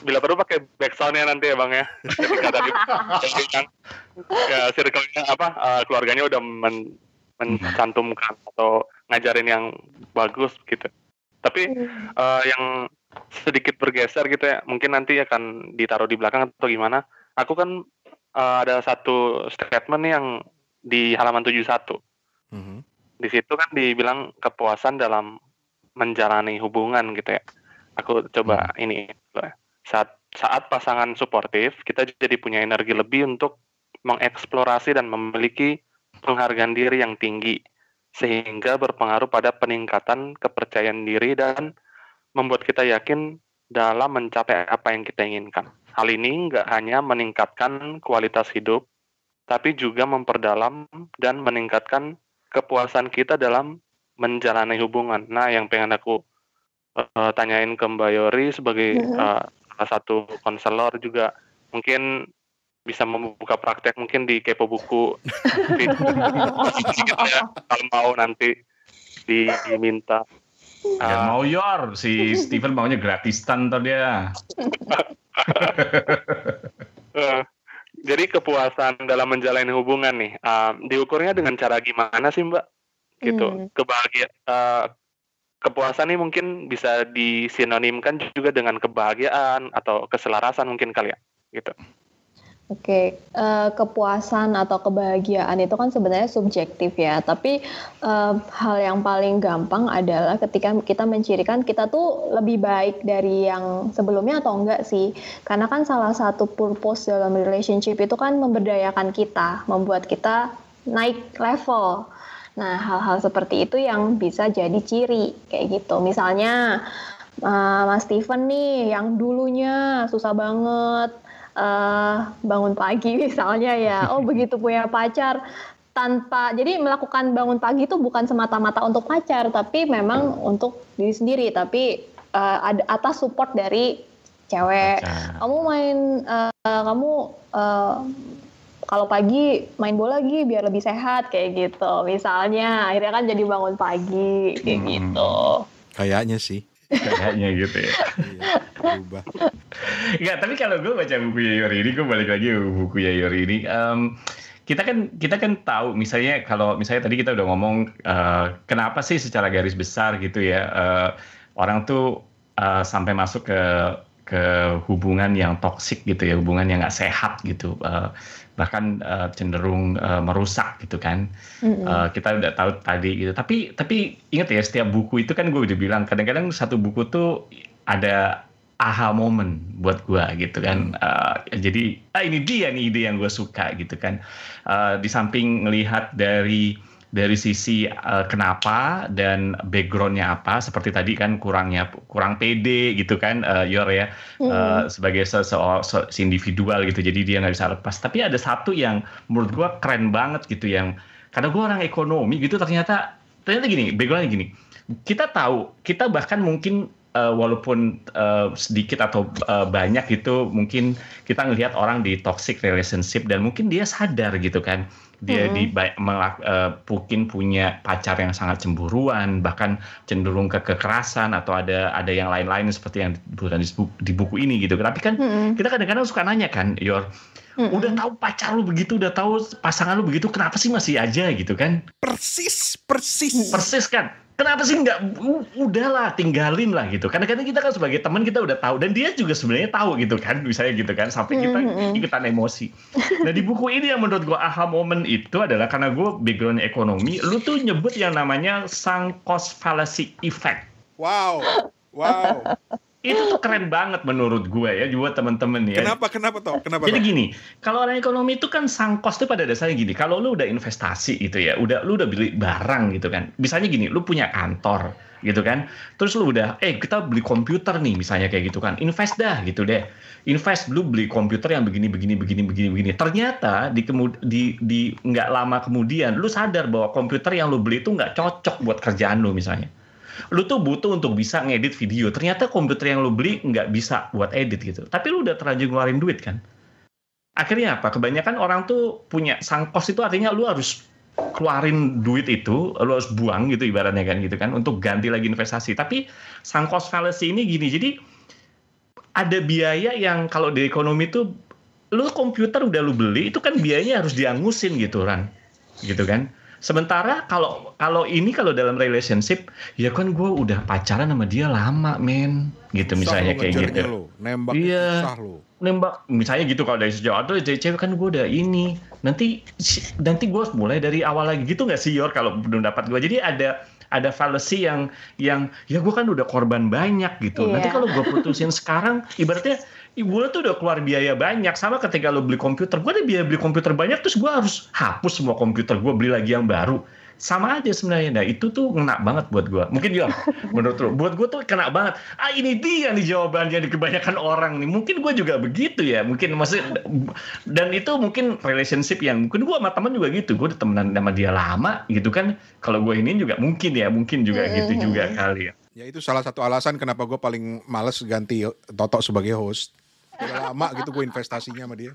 bila perlu pakai backsoundnya nanti ya bang ya ketika tadi [laughs] kan ya circle-nya apa uh, keluarganya udah men mencantumkan atau ngajarin yang bagus gitu tapi uh, yang sedikit bergeser gitu ya mungkin nanti akan ditaruh di belakang atau gimana aku kan uh, ada satu statement yang di halaman 71. Mm-hmm. Di situ kan dibilang kepuasan dalam menjalani hubungan gitu ya. Aku coba mm-hmm. ini saat saat pasangan suportif kita jadi punya energi lebih untuk mengeksplorasi dan memiliki penghargaan diri yang tinggi sehingga berpengaruh pada peningkatan kepercayaan diri dan membuat kita yakin dalam mencapai apa yang kita inginkan. Hal ini nggak hanya meningkatkan kualitas hidup, tapi juga memperdalam dan meningkatkan kepuasan kita dalam menjalani hubungan. Nah, yang pengen aku uh, tanyain ke Mbak Yori sebagai uh, salah satu konselor juga mungkin bisa membuka praktek mungkin di kepo buku [laughs] kalau mau nanti diminta Ah. mau yor, si Steven maunya gratisan tuh dia. [laughs] Eh, jadi kepuasan dalam menjalani hubungan nih, uh, diukurnya dengan cara gimana sih Mbak? Gitu, hmm. kebahagiaan, uh, eh, kepuasan nih mungkin bisa disinonimkan juga dengan kebahagiaan atau keselarasan mungkin kali ya, gitu. Oke, okay. uh, eh, kepuasan atau kebahagiaan itu kan sebenarnya subjektif ya. Tapi uh, hal yang paling gampang adalah ketika kita mencirikan kita tuh lebih baik dari yang sebelumnya atau enggak sih? Karena kan salah satu purpose dalam relationship itu kan memberdayakan kita, membuat kita naik level. Nah, hal-hal seperti itu yang bisa jadi ciri kayak gitu. Misalnya uh, Mas Steven nih yang dulunya susah banget uh, bangun pagi [laughs] misalnya ya oh [laughs] begitu punya pacar tanpa jadi melakukan bangun pagi itu bukan semata-mata untuk pacar tapi memang untuk diri sendiri tapi uh, atas support dari cewek pacar. kamu main uh, kamu uh, kalau pagi main bola lagi biar lebih sehat kayak gitu misalnya akhirnya kan jadi bangun pagi kayak hmm, gitu kayaknya sih kayaknya gitu ya iya, berubah tapi kalau gue baca buku Yori ini gue balik lagi ke buku Yori ini um, kita kan kita kan tahu misalnya kalau misalnya tadi kita udah ngomong uh, kenapa sih secara garis besar gitu ya uh, orang tuh uh, sampai masuk ke ke hubungan yang toksik gitu ya hubungan yang nggak sehat gitu uh, bahkan uh, cenderung uh, merusak gitu kan mm-hmm. uh, kita udah tahu tadi gitu tapi tapi ingat ya setiap buku itu kan gue udah bilang kadang-kadang satu buku tuh ada aha moment buat gue gitu kan uh, jadi ah ini dia nih ide yang gue suka gitu kan uh, di samping melihat dari dari sisi uh, kenapa dan backgroundnya apa seperti tadi kan kurangnya kurang pede gitu kan uh, Yor ya mm. uh, sebagai se -se -se individual gitu jadi dia nggak bisa lepas tapi ada satu yang menurut gua keren banget gitu yang karena gua orang ekonomi gitu ternyata ternyata gini backgroundnya gini kita tahu kita bahkan mungkin uh, walaupun uh, sedikit atau uh, banyak gitu mungkin kita ngelihat orang di toxic relationship dan mungkin dia sadar gitu kan dia hmm. di melak, uh, eh, mungkin punya pacar yang sangat cemburuan bahkan cenderung ke kekerasan atau ada ada yang lain-lain seperti yang bukan di, di buku ini gitu tapi kan hmm. kita kadang-kadang suka nanya kan your Mm-hmm. Udah tahu pacar lu begitu, udah tahu pasangan lu begitu, kenapa sih masih aja gitu kan? Persis, persis. Persis kan? kenapa sih nggak udahlah tinggalin lah gitu karena kadang kita kan sebagai teman kita udah tahu dan dia juga sebenarnya tahu gitu kan [laughs] misalnya gitu kan sampai kita hmm, hmm. ikutan emosi nah di buku ini yang menurut gue aha moment itu adalah karena gue background ekonomi lu tuh nyebut yang namanya sang cost fallacy effect wow wow itu tuh keren banget menurut gue ya buat temen-temen ya. Kenapa kenapa toh? Kenapa? Jadi toh? gini, kalau orang ekonomi itu kan sang tuh pada dasarnya gini. Kalau lu udah investasi itu ya, udah lu udah beli barang gitu kan. Misalnya gini, lu punya kantor gitu kan. Terus lu udah eh kita beli komputer nih misalnya kayak gitu kan. Invest dah gitu deh. Invest lu beli komputer yang begini begini begini begini begini. Ternyata di di di nggak lama kemudian lu sadar bahwa komputer yang lu beli itu nggak cocok buat kerjaan lu misalnya lu tuh butuh untuk bisa ngedit video ternyata komputer yang lu beli nggak bisa buat edit gitu tapi lu udah terlanjur ngeluarin duit kan akhirnya apa kebanyakan orang tuh punya sangkos itu artinya lu harus keluarin duit itu lu harus buang gitu ibaratnya kan gitu kan untuk ganti lagi investasi tapi sangkos fallacy ini gini jadi ada biaya yang kalau di ekonomi tuh lu komputer udah lu beli itu kan biayanya harus diangusin gitu kan gitu kan Sementara kalau kalau ini kalau dalam relationship, ya kan gue udah pacaran sama dia lama, men. Gitu susah misalnya kayak gitu. Lo, nembak iya, susah Nembak misalnya gitu kalau dari sejauh atau cewek kan gue udah ini. Nanti nanti gue mulai dari awal lagi gitu nggak sih Yor kalau belum dapat gue. Jadi ada ada fallacy yang yang ya gue kan udah korban banyak gitu. Yeah. Nanti iya. kalau gue putusin sekarang, ibaratnya gue tuh udah keluar biaya banyak sama ketika lo beli komputer gue ada biaya beli komputer banyak terus gue harus hapus semua komputer gue beli lagi yang baru sama aja sebenarnya nah itu tuh kena banget buat gue mungkin juga [laughs] menurut lo buat gue tuh kena banget ah ini dia nih jawabannya di kebanyakan orang nih mungkin gue juga begitu ya mungkin masih dan itu mungkin relationship yang mungkin gue sama teman juga gitu gue udah temenan sama dia lama gitu kan kalau gue ini juga mungkin ya mungkin juga gitu juga kali ya Ya itu salah satu alasan kenapa gue paling males ganti Toto sebagai host udah lama gitu gue investasinya sama dia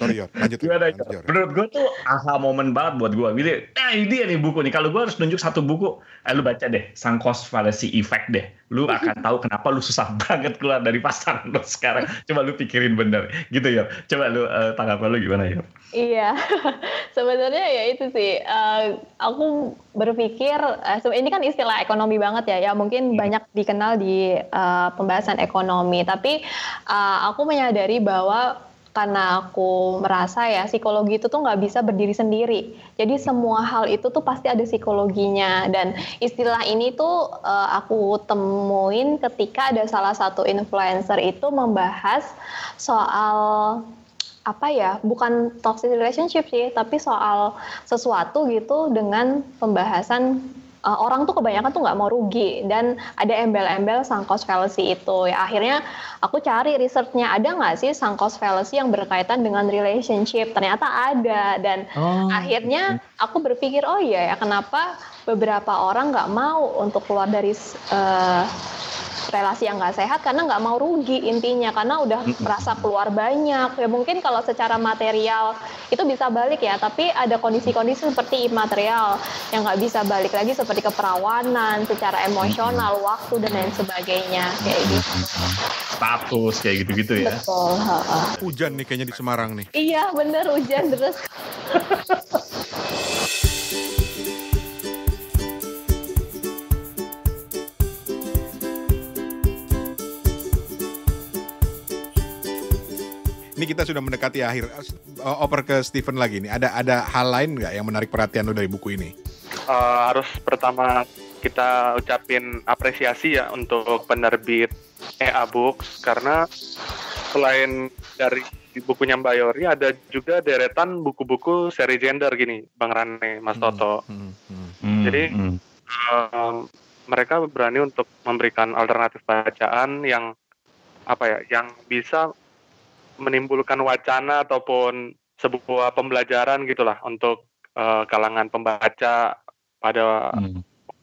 Sorry ya, lanjut. Gimana, lanjut Yor. Menurut gue tuh aha momen banget buat gue. Jadi, nah ini dia nih buku nih. Kalau gue harus nunjuk satu buku, eh, lu baca deh, Sangkos Fallacy Effect deh. Lu akan tahu kenapa lu susah [laughs] banget keluar dari pasar lu sekarang. Coba lu pikirin bener. Gitu ya Coba lu uh, tanggapan lu gimana ya Iya, [laughs] sebenarnya ya itu sih. Uh, aku berpikir, uh, ini kan istilah ekonomi banget ya. Ya mungkin hmm. banyak dikenal di uh, pembahasan ekonomi. Tapi uh, aku menyadari bahwa karena aku merasa ya psikologi itu tuh nggak bisa berdiri sendiri. Jadi semua hal itu tuh pasti ada psikologinya dan istilah ini tuh uh, aku temuin ketika ada salah satu influencer itu membahas soal apa ya bukan toxic relationship sih tapi soal sesuatu gitu dengan pembahasan uh, orang tuh kebanyakan tuh nggak mau rugi dan ada embel-embel sunk cost fallacy itu ya akhirnya aku cari risetnya ada nggak sih sunk cost fallacy yang berkaitan dengan relationship ternyata ada dan oh. akhirnya aku berpikir oh iya ya kenapa beberapa orang nggak mau untuk keluar dari uh, relasi yang nggak sehat karena nggak mau rugi intinya karena udah merasa keluar banyak ya mungkin kalau secara material itu bisa balik ya tapi ada kondisi-kondisi seperti imaterial yang nggak bisa balik lagi seperti keperawanan secara emosional waktu dan lain sebagainya kayak gitu status kayak gitu-gitu ya betul ha -ha. hujan nih kayaknya di Semarang nih iya bener hujan terus [laughs] ini kita sudah mendekati akhir. Eh, oper ke Stephen lagi nih. Ada ada hal lain nggak yang menarik perhatian lo dari buku ini? Uh, harus pertama kita ucapin apresiasi ya untuk penerbit EA Books karena selain dari bukunya Mbak Yori ada juga deretan buku-buku seri gender gini Bang Rane, Mas hmm, Toto. Hmm, hmm, hmm, hmm, Jadi hmm. Um, mereka berani untuk memberikan alternatif bacaan yang apa ya, yang bisa menimbulkan wacana ataupun sebuah pembelajaran gitulah untuk uh, kalangan pembaca pada hmm.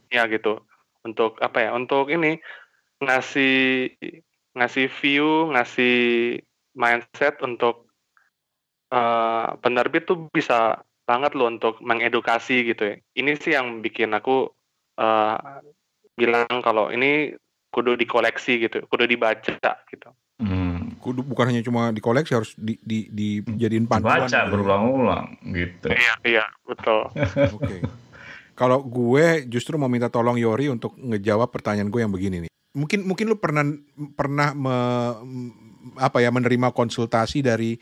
ya gitu untuk apa ya untuk ini ngasih ngasih view ngasih mindset untuk uh, penerbit tuh bisa banget loh untuk mengedukasi gitu ya ini sih yang bikin aku uh, bilang kalau ini kudu dikoleksi gitu kudu dibaca gitu kudu bukan hanya cuma dikoleksi harus di, di, dijadiin panduan. Baca berulang-ulang gitu. Iya iya betul. [laughs] Oke. okay. Kalau gue justru mau minta tolong Yori untuk ngejawab pertanyaan gue yang begini nih. Mungkin mungkin lu pernah pernah me, apa ya menerima konsultasi dari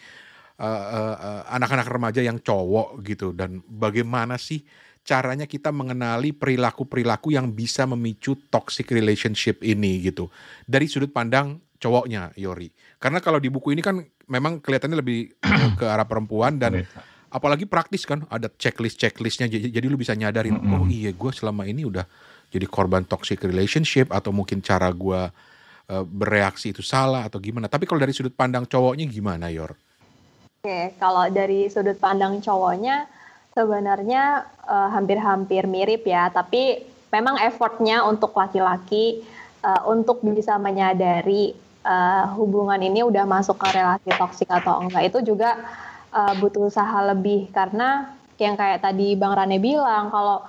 eh, eh, eh, anak-anak uh, uh, anak -anak remaja yang cowok gitu dan bagaimana sih caranya kita mengenali perilaku-perilaku yang bisa memicu toxic relationship ini gitu. Dari sudut pandang cowoknya Yori. Karena kalau di buku ini kan memang kelihatannya lebih [clears throat] ke arah perempuan dan iya. apalagi praktis kan ada checklist checklistnya jadi, lu bisa nyadarin mm -hmm. oh iya gue selama ini udah jadi korban toxic relationship atau mungkin cara gue uh, bereaksi itu salah atau gimana. Tapi kalau dari sudut pandang cowoknya gimana Yor? Oke, kalau dari sudut pandang cowoknya sebenarnya hampir eh, hampir-hampir mirip ya, tapi memang effortnya untuk laki-laki uh, untuk bisa menyadari uh, hubungan ini udah masuk ke relasi toksik atau enggak itu juga uh, butuh usaha lebih karena yang kayak tadi Bang Rane bilang kalau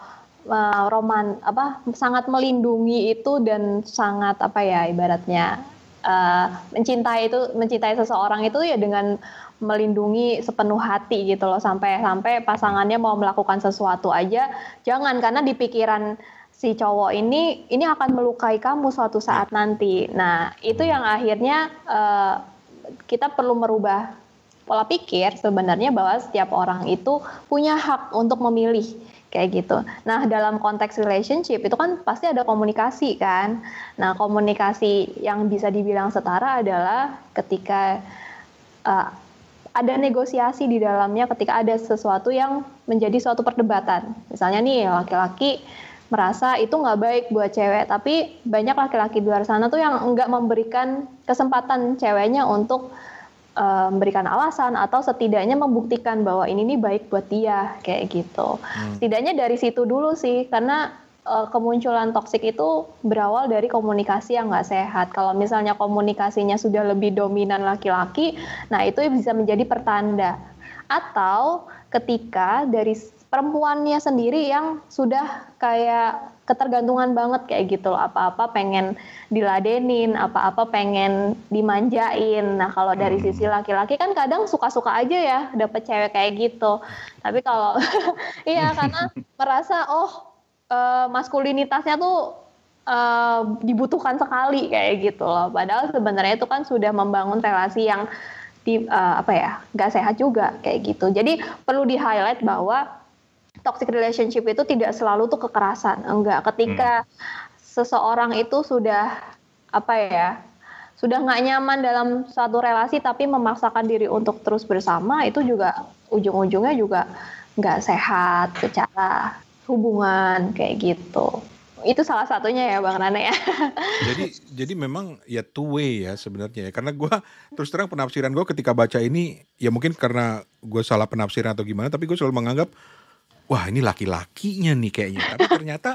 uh, roman apa sangat melindungi itu dan sangat apa ya ibaratnya uh, mencintai itu mencintai seseorang itu ya dengan melindungi sepenuh hati gitu loh sampai sampai pasangannya mau melakukan sesuatu aja jangan karena di pikiran si cowok ini ini akan melukai kamu suatu saat nanti. Nah, itu yang akhirnya uh, kita perlu merubah pola pikir sebenarnya bahwa setiap orang itu punya hak untuk memilih kayak gitu. Nah, dalam konteks relationship itu kan pasti ada komunikasi kan. Nah, komunikasi yang bisa dibilang setara adalah ketika uh, ada negosiasi di dalamnya ketika ada sesuatu yang menjadi suatu perdebatan. Misalnya nih laki-laki merasa itu nggak baik buat cewek. Tapi banyak laki-laki di luar sana tuh yang nggak memberikan kesempatan ceweknya untuk uh, memberikan alasan atau setidaknya membuktikan bahwa ini nih baik buat dia kayak gitu. Hmm. Setidaknya dari situ dulu sih karena eh, kemunculan toksik itu berawal dari komunikasi yang nggak sehat. Kalau misalnya komunikasinya sudah lebih dominan laki-laki, nah itu bisa menjadi pertanda. Atau ketika dari perempuannya sendiri yang sudah kayak ketergantungan banget kayak gitu loh apa-apa pengen diladenin apa-apa pengen dimanjain nah kalau dari sisi hmm. laki-laki kan kadang suka-suka aja ya dapet cewek kayak gitu tapi kalau [laughs] iya karena [laughs] merasa oh uh, maskulinitasnya tuh uh, dibutuhkan sekali kayak gitu loh padahal sebenarnya itu kan sudah membangun relasi yang di uh, eh, apa ya nggak sehat juga kayak gitu jadi perlu di highlight bahwa toxic relationship itu tidak selalu tuh kekerasan. Enggak, ketika hmm. seseorang itu sudah apa ya? Sudah nggak nyaman dalam suatu relasi tapi memaksakan diri untuk terus bersama itu juga ujung-ujungnya juga nggak sehat secara hubungan kayak gitu. Itu salah satunya ya Bang Nana ya. [laughs] jadi jadi memang ya two way ya sebenarnya ya. Karena gue terus terang penafsiran gue ketika baca ini ya mungkin karena gue salah penafsiran atau gimana tapi gue selalu menganggap wah ini laki-lakinya nih kayaknya. Tapi ternyata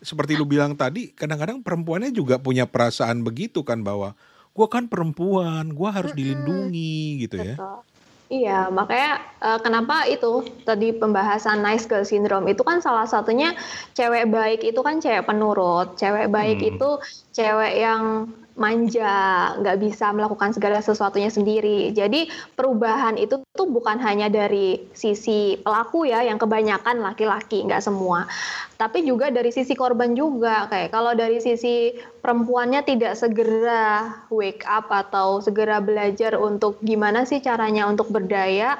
seperti lu bilang tadi, kadang-kadang perempuannya juga punya perasaan begitu kan bahwa gue kan perempuan, gue harus mm -hmm. dilindungi gitu ya. Betul. ya. Iya, makanya uh, kenapa itu tadi pembahasan nice girl syndrome itu kan salah satunya cewek baik itu kan cewek penurut, cewek baik hmm. itu cewek yang manja, nggak bisa melakukan segala sesuatunya sendiri. Jadi perubahan itu tuh bukan hanya dari sisi pelaku ya, yang kebanyakan laki-laki, nggak semua. Tapi juga dari sisi korban juga. Kayak kalau dari sisi perempuannya tidak segera wake up atau segera belajar untuk gimana sih caranya untuk berdaya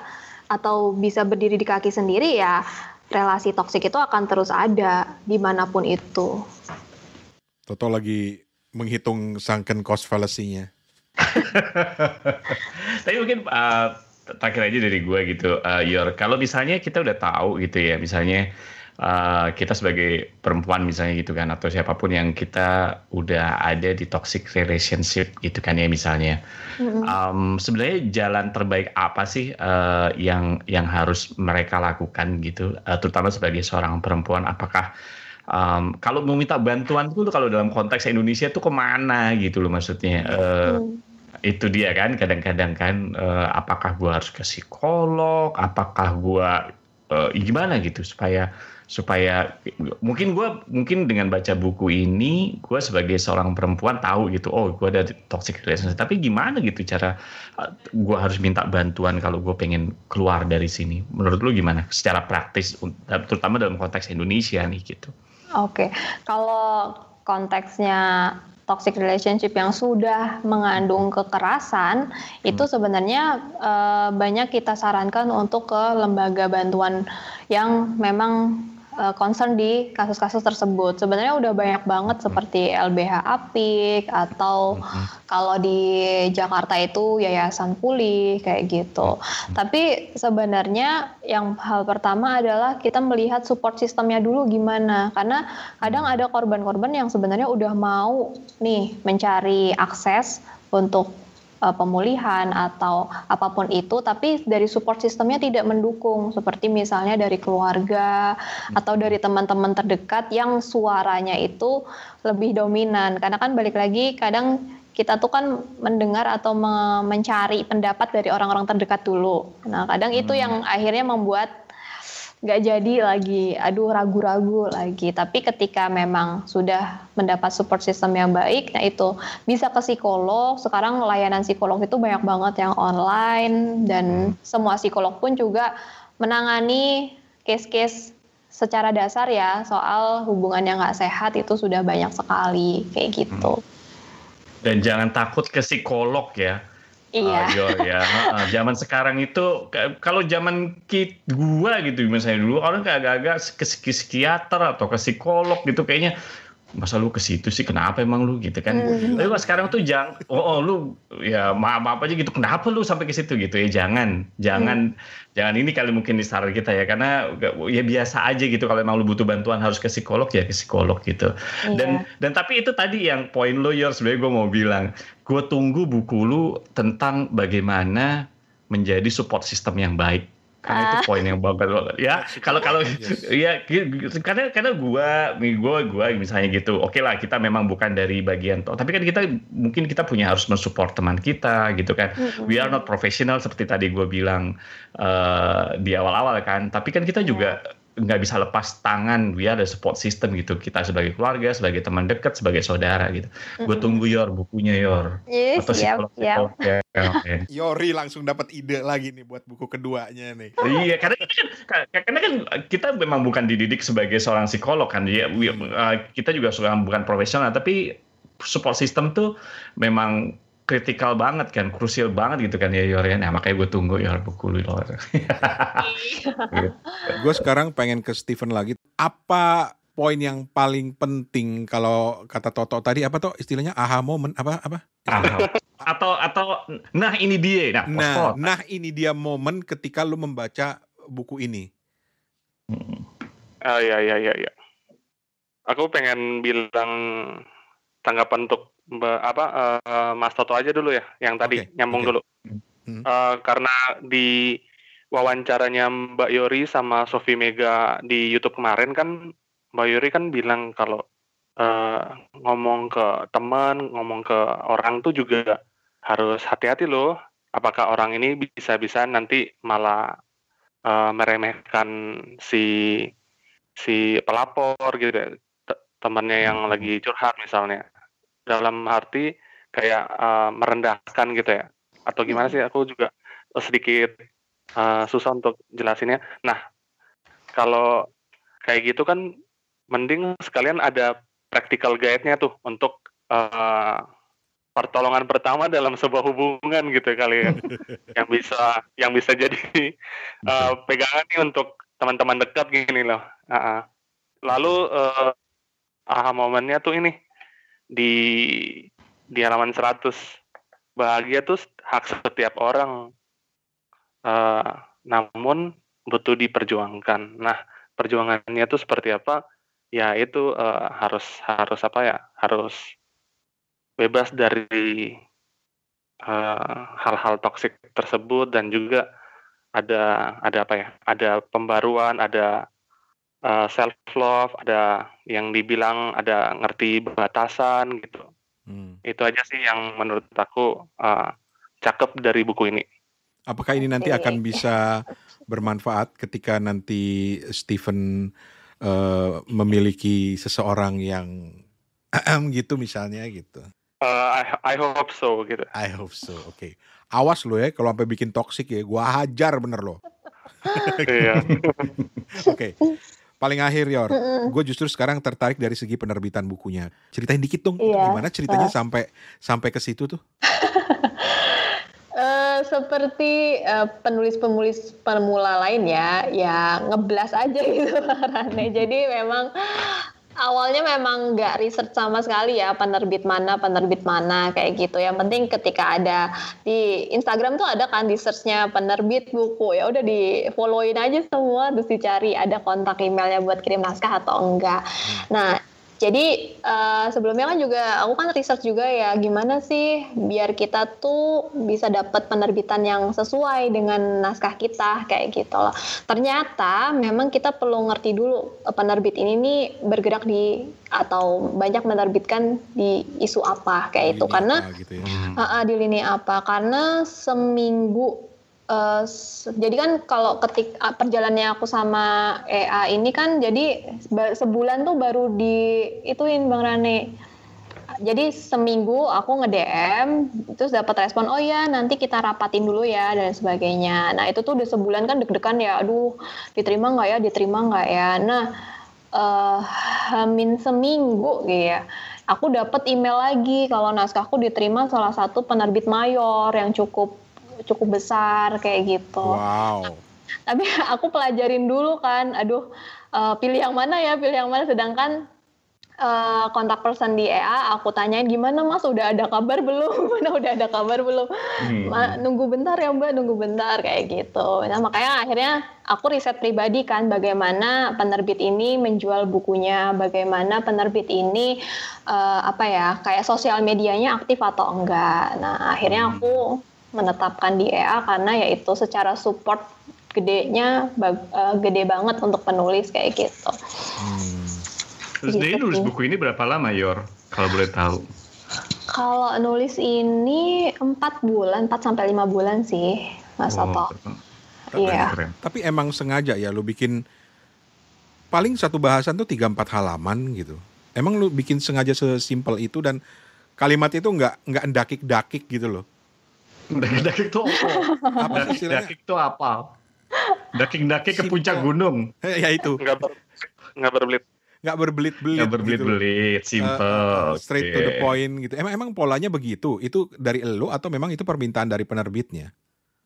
atau bisa berdiri di kaki sendiri ya, relasi toksik itu akan terus ada dimanapun itu. Toto lagi menghitung sunken cost fallacy-nya. [laughs] Tapi mungkin uh, terakhir aja dari gue gitu, uh, Yor. Kalau misalnya kita udah tahu gitu ya, misalnya uh, kita sebagai perempuan misalnya gitu kan, atau siapapun yang kita udah ada di toxic relationship gitu kan ya misalnya. Mm-hmm. Um, sebenarnya jalan terbaik apa sih uh, yang yang harus mereka lakukan gitu, uh, terutama sebagai seorang perempuan? Apakah um, kalau mau minta bantuan tuh kalau dalam konteks Indonesia tuh kemana gitu loh maksudnya uh, hmm. itu dia kan kadang-kadang kan uh, apakah gua harus ke psikolog apakah gua uh, gimana gitu supaya supaya mungkin gua mungkin dengan baca buku ini gua sebagai seorang perempuan tahu gitu oh gua ada toxic relationship tapi gimana gitu cara gua harus minta bantuan kalau gua pengen keluar dari sini menurut lu gimana secara praktis terutama dalam konteks Indonesia nih gitu Oke, okay. kalau konteksnya toxic relationship yang sudah mengandung kekerasan hmm. itu sebenarnya e, banyak kita sarankan untuk ke lembaga bantuan yang memang Eh, concern di kasus-kasus tersebut. Sebenarnya udah banyak banget seperti LBH Apik atau mm-hmm. kalau di Jakarta itu Yayasan Pulih kayak gitu. Oh. Tapi sebenarnya yang hal pertama adalah kita melihat support sistemnya dulu gimana karena kadang ada korban-korban yang sebenarnya udah mau nih mencari akses untuk uh, pemulihan atau apapun itu, tapi dari support sistemnya tidak mendukung, seperti misalnya dari keluarga hmm. atau dari teman-teman terdekat yang suaranya itu lebih dominan. Karena kan balik lagi kadang kita tuh kan mendengar atau mencari pendapat dari orang-orang terdekat dulu. Nah, kadang itu hmm. yang akhirnya membuat nggak jadi lagi, aduh ragu-ragu lagi. Tapi ketika memang sudah mendapat support system yang baik, nah itu bisa ke psikolog. Sekarang layanan psikolog itu banyak banget yang online dan hmm. semua psikolog pun juga menangani case-case secara dasar ya soal hubungan yang nggak sehat itu sudah banyak sekali kayak gitu. Hmm. Dan jangan takut ke psikolog ya Iya. Ayo ya. uh, zaman sekarang itu kalau zaman kit gua gitu misalnya dulu orang agak-agak ke psikiater atau ke psikolog gitu kayaknya masa lu ke situ sih kenapa emang lu gitu kan hmm. tapi kalau sekarang tuh jangan oh, oh lu ya maaf apa aja gitu kenapa lu sampai ke situ gitu ya jangan jangan hmm. jangan ini kali mungkin di saran kita ya karena ya biasa aja gitu kalau emang lu butuh bantuan harus ke psikolog ya ke psikolog gitu yeah. dan dan tapi itu tadi yang poin lu yours sebenarnya gue mau bilang gue tunggu buku lu tentang bagaimana menjadi support system yang baik karena itu ah. poin yang bagus banget ya kalau kalau ya karena karena gua gua gua misalnya gitu oke okay lah kita memang bukan dari bagian toh tapi kan kita mungkin kita punya harus mensupport teman kita gitu kan we are not professional seperti tadi gua bilang uh, di awal-awal kan tapi kan kita juga yeah nggak bisa lepas tangan we ada support system gitu kita sebagai keluarga sebagai teman dekat sebagai saudara gitu mm-hmm. gue tunggu yor bukunya yor yes, atau psikolog yep, yep. Okay. Yori langsung dapat ide lagi nih buat buku keduanya nih iya karena kan karena kan kita memang bukan dididik sebagai seorang psikolog kan ya kita juga bukan profesional tapi support system tuh memang kritikal banget kan, krusial banget gitu kan ya Yor ya. Nah, makanya gue tunggu Yor buku lu Gue sekarang pengen ke Steven lagi. Apa poin yang paling penting kalau kata Toto tadi apa tuh istilahnya aha moment apa apa? atau atau nah ini dia. Nah, nah, nah ini dia momen ketika lu membaca buku ini. Hmm. Oh ya ya. ya ya Aku pengen bilang tanggapan untuk apa uh, Mas Toto aja dulu ya yang tadi okay. nyambung okay. dulu hmm. uh, karena di wawancaranya Mbak Yori sama Sofi Mega di YouTube kemarin kan Mbak Yori kan bilang kalau uh, ngomong ke teman ngomong ke orang tuh juga harus hati-hati loh apakah orang ini bisa-bisa nanti malah uh, meremehkan si si pelapor gitu ya temannya yang hmm. lagi curhat misalnya dalam arti kayak uh, merendahkan gitu ya atau gimana hmm. sih aku juga sedikit uh, susah untuk jelasinnya nah kalau kayak gitu kan mending sekalian ada practical guide-nya tuh untuk uh, pertolongan pertama dalam sebuah hubungan gitu kali ya [laughs] yang bisa yang bisa jadi uh, pegangan nih untuk teman-teman dekat gini loh uh -uh. lalu uh, aha momennya tuh ini di di halaman 100 bahagia tuh hak setiap orang uh, namun butuh diperjuangkan nah perjuangannya tuh seperti apa ya itu uh, harus harus apa ya harus bebas dari hal eh, hal-hal toksik tersebut dan juga ada ada apa ya ada pembaruan ada uh, eh, self love, ada yang dibilang ada ngerti batasan gitu. Hmm. Itu aja sih yang menurut aku uh, cakep dari buku ini. Apakah ini nanti akan bisa bermanfaat ketika nanti Stephen uh, memiliki seseorang yang [clears throat] gitu misalnya gitu? Uh, I, I hope so gitu. I hope so. Oke. Okay. Awas lo ya kalau sampai bikin toxic ya, gua hajar bener lo. Iya. [laughs] Oke paling akhir Yor. Mm hmm Gue justru sekarang tertarik dari segi penerbitan bukunya. Ceritain dikit dong, yeah. gimana ceritanya uh. sampai sampai ke situ tuh? Uh, [laughs] seperti eh, penulis-penulis pemula lain ya, ya ngeblas aja gitu [laughs] Rane. Jadi memang Awalnya memang nggak riset sama sekali ya penerbit mana penerbit mana kayak gitu. Yang penting ketika ada di Instagram tuh ada kan di searchnya penerbit buku ya udah di followin aja semua terus dicari ada kontak emailnya buat kirim naskah atau enggak. Hmm. Nah jadi uh, sebelumnya kan juga aku kan riset juga ya gimana sih biar kita tuh bisa dapat penerbitan yang sesuai dengan naskah kita kayak gitu loh. Ternyata memang kita perlu ngerti dulu eh, penerbit ini nih bergerak di atau banyak menerbitkan di isu apa kayak di itu karena gitu ya. uh, uh, di lini apa karena seminggu Uh, jadi kan kalau ketik ah, perjalannya aku sama EA ini kan jadi sebulan tuh baru di ituin Bang Rane. Jadi seminggu aku nge terus dapat respon oh ya nanti kita rapatin dulu ya dan sebagainya. Nah, itu tuh udah sebulan kan deg-degan ya. Aduh, diterima nggak ya? Diterima nggak ya? Nah, eh uh, hamin seminggu gitu ya aku dapat email lagi kalau naskahku diterima salah satu penerbit mayor yang cukup cukup besar kayak gitu. Wow. Tapi [laughs] aku pelajarin dulu kan, aduh uh, pilih yang mana ya, pilih yang mana. Sedangkan uh, kontak person di EA aku tanyain gimana mas udah ada kabar belum [laughs] mana udah ada kabar belum hmm. Ma, nunggu bentar ya mbak nunggu bentar kayak gitu nah makanya akhirnya aku riset pribadi kan bagaimana penerbit ini menjual bukunya bagaimana penerbit ini uh, apa ya kayak sosial medianya aktif atau enggak nah akhirnya hmm. aku menetapkan di EA karena yaitu secara support gedenya uh, gede banget untuk penulis kayak gitu. Hmm. Terus gitu nulis buku ini berapa lama Yor? Kalau boleh tahu. Kalau nulis ini 4 bulan, 4 sampai 5 bulan sih, Mas oh, Toto. Iya. Tapi emang sengaja ya lu bikin paling satu bahasan tuh 3 4 halaman gitu. Emang lu bikin sengaja sesimpel itu dan kalimat itu nggak nggak dakik-dakik gitu loh Daki daki itu apa? apa daki itu apa? Daki daki ke puncak gunung. [laughs] ya itu. Enggak ber, enggak berbelit. Enggak berbelit-belit. Enggak gitu. berbelit-belit, eh, simple. Uh, straight okay. to the point gitu. Emang emang polanya begitu? Itu dari elu atau memang itu permintaan dari penerbitnya?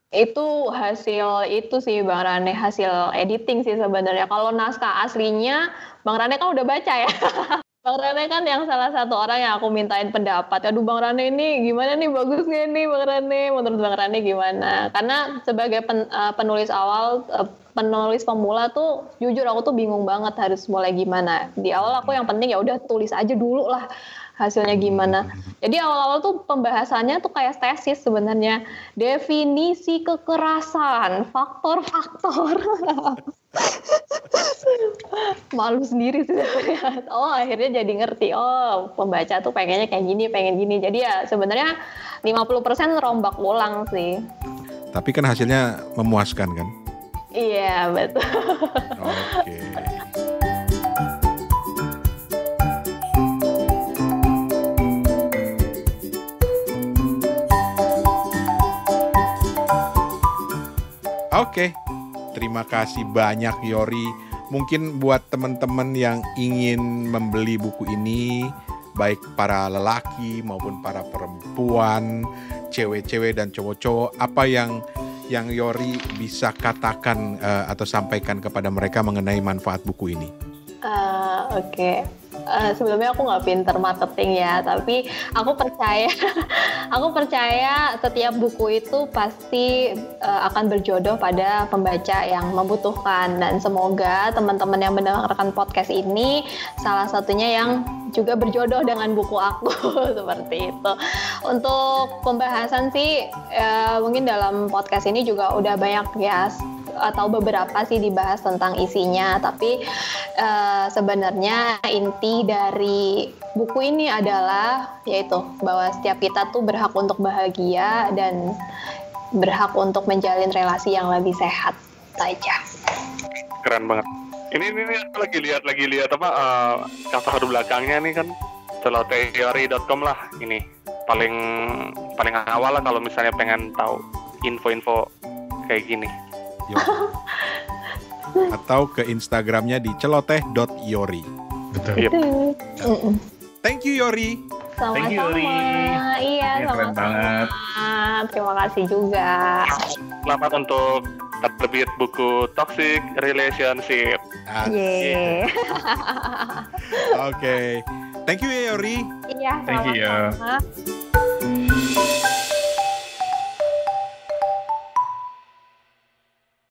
Itu hasil itu sih Bang Rane, hasil editing sih sebenarnya. Kalau naskah aslinya Bang Rane kan udah baca ya. [laughs] Bang Rane kan yang salah satu orang yang aku mintain pendapat. Aduh Bang Rane ini gimana nih bagus gak nih Bang Rane? Menurut Bang Rane gimana? Karena sebagai pen, uh, penulis awal, uh, penulis pemula tuh jujur aku tuh bingung banget harus mulai gimana. Di awal aku yang penting ya udah tulis aja dulu lah hasilnya gimana. Jadi awal-awal tuh pembahasannya tuh kayak tesis sebenarnya. Definisi kekerasan, faktor-faktor. [laughs] [laughs] malu sendiri sih sebenarnya. [laughs] Oh akhirnya jadi ngerti. Oh pembaca tuh pengennya kayak gini, pengen gini. Jadi ya sebenarnya 50% rombak ulang sih. Tapi kan hasilnya memuaskan kan? Iya betul. Oke. Okay. Oke, okay. Terima kasih banyak Yori. Mungkin buat teman-teman yang ingin membeli buku ini, baik para lelaki maupun para perempuan, cewek-cewek dan cowok-cowok, apa yang yang Yori bisa katakan uh, atau sampaikan kepada mereka mengenai manfaat buku ini? Uh, Oke, okay. Eh, sebelumnya aku nggak pinter marketing ya, tapi aku percaya, [laughs] aku percaya setiap buku itu pasti uh, akan berjodoh pada pembaca yang membutuhkan dan semoga teman-teman yang mendengarkan podcast ini salah satunya yang juga berjodoh dengan buku aku [laughs] seperti itu. Untuk pembahasan sih ya, mungkin dalam podcast ini juga udah banyak ya atau beberapa sih dibahas tentang isinya, tapi uh, sebenarnya inti dari buku ini adalah yaitu bahwa setiap kita tuh berhak untuk bahagia dan berhak untuk menjalin relasi yang lebih sehat saja. Keren banget. Ini ini, ini aku lagi lihat lagi lihat apa uh, kata belakangnya nih kan teori.com lah ini paling paling awal lah kalau misalnya pengen tahu info-info kayak gini. [laughs] Atau ke Instagramnya di celoteh.yori. Betul. Yep. Thank you Yori. Sama-sama. Thank you Yori. Iya, iya keren sama banget. Terima kasih juga. Selamat untuk terbit buku Toxic Relationship. Iya. Yeah. [laughs] Oke. okay. Thank you Yori. Iya, sama-sama. Thank you ya.